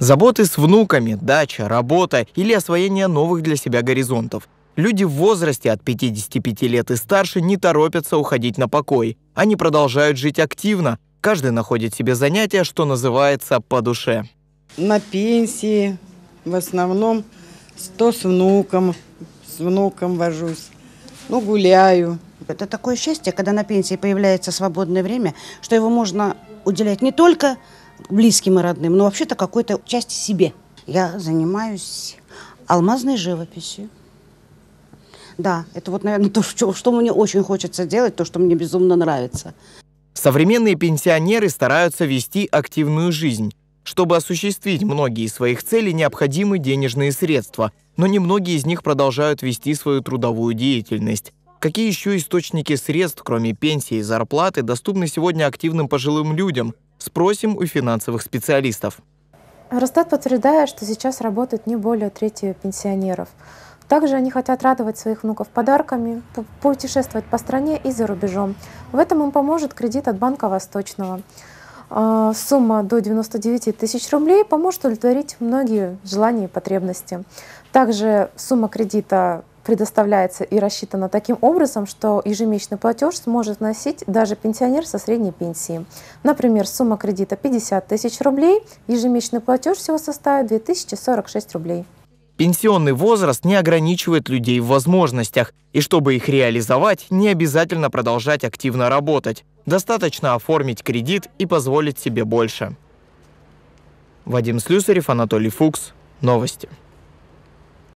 Заботы с внуками, дача, работа или освоение новых для себя горизонтов. Люди в возрасте от 55 лет и старше не торопятся уходить на покой. Они продолжают жить активно. Каждый находит себе занятие, что называется, по душе. На пенсии в основном то с внуком, с внуком вожусь, ну гуляю. Это такое счастье, когда на пенсии появляется свободное время, что его можно уделять не только близким и родным, но вообще-то какой-то части себе. Я занимаюсь алмазной живописью. Да, это вот, наверное, то, что, что мне очень хочется делать, то, что мне безумно нравится. Современные пенсионеры стараются вести активную жизнь. Чтобы осуществить многие из своих целей, необходимы денежные средства, но немногие из них продолжают вести свою трудовую деятельность. Какие еще источники средств, кроме пенсии и зарплаты, доступны сегодня активным пожилым людям, Спросим у финансовых специалистов. Росстат подтверждает, что сейчас работают не более трети пенсионеров. Также они хотят радовать своих внуков подарками, путешествовать по стране и за рубежом. В этом им поможет кредит от Банка Восточного. А, сумма до 99 тысяч рублей поможет удовлетворить многие желания и потребности. Также сумма кредита предоставляется и рассчитана таким образом, что ежемесячный платеж сможет носить даже пенсионер со средней пенсии. Например, сумма кредита 50 тысяч рублей, ежемесячный платеж всего составит 2046 рублей. Пенсионный возраст не ограничивает людей в возможностях, и чтобы их реализовать, не обязательно продолжать активно работать. Достаточно оформить кредит и позволить себе больше. Вадим Слюсарев, Анатолий Фукс. Новости.